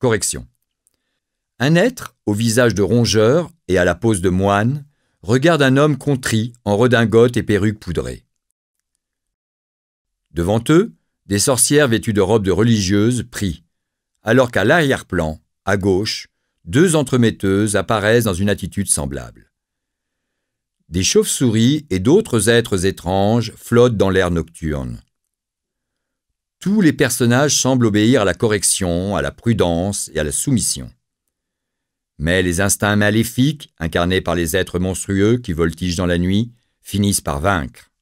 Correction. Un être, au visage de rongeur et à la pose de moine, regarde un homme contrit en redingote et perruque poudrée. Devant eux, des sorcières vêtues de robes de religieuses prient, alors qu'à l'arrière-plan, à gauche, deux entremetteuses apparaissent dans une attitude semblable. Des chauves-souris et d'autres êtres étranges flottent dans l'air nocturne. Tous les personnages semblent obéir à la correction, à la prudence et à la soumission. Mais les instincts maléfiques, incarnés par les êtres monstrueux qui voltigent dans la nuit, finissent par vaincre.